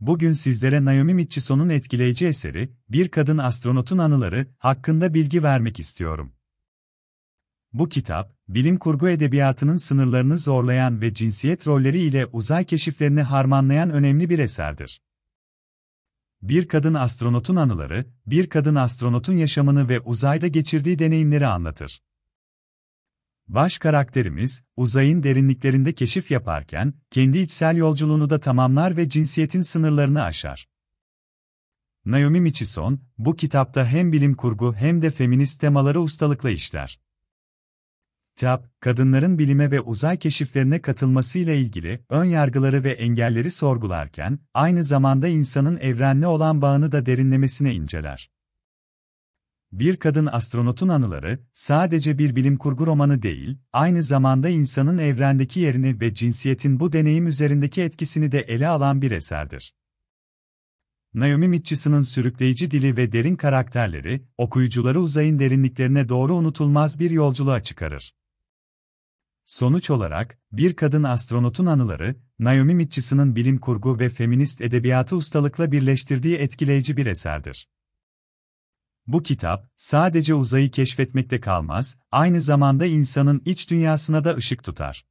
Bugün sizlere Naomi Mitchison'un etkileyici eseri, Bir Kadın Astronotun Anıları, hakkında bilgi vermek istiyorum. Bu kitap, bilim kurgu edebiyatının sınırlarını zorlayan ve cinsiyet rolleri ile uzay keşiflerini harmanlayan önemli bir eserdir. Bir Kadın Astronotun Anıları, bir kadın astronotun yaşamını ve uzayda geçirdiği deneyimleri anlatır. Baş karakterimiz, uzayın derinliklerinde keşif yaparken, kendi içsel yolculuğunu da tamamlar ve cinsiyetin sınırlarını aşar. Naomi Michison, bu kitapta hem bilim kurgu hem de feminist temaları ustalıkla işler. Kitap, kadınların bilime ve uzay keşiflerine katılmasıyla ilgili ön yargıları ve engelleri sorgularken, aynı zamanda insanın evrenle olan bağını da derinlemesine inceler. Bir Kadın Astronotun Anıları, sadece bir bilim kurgu romanı değil, aynı zamanda insanın evrendeki yerini ve cinsiyetin bu deneyim üzerindeki etkisini de ele alan bir eserdir. Naomi Mitchison'ın sürükleyici dili ve derin karakterleri, okuyucuları uzayın derinliklerine doğru unutulmaz bir yolculuğa çıkarır. Sonuç olarak, Bir Kadın Astronotun Anıları, Naomi Mitchison'ın bilim kurgu ve feminist edebiyatı ustalıkla birleştirdiği etkileyici bir eserdir. Bu kitap, sadece uzayı keşfetmekte kalmaz, aynı zamanda insanın iç dünyasına da ışık tutar.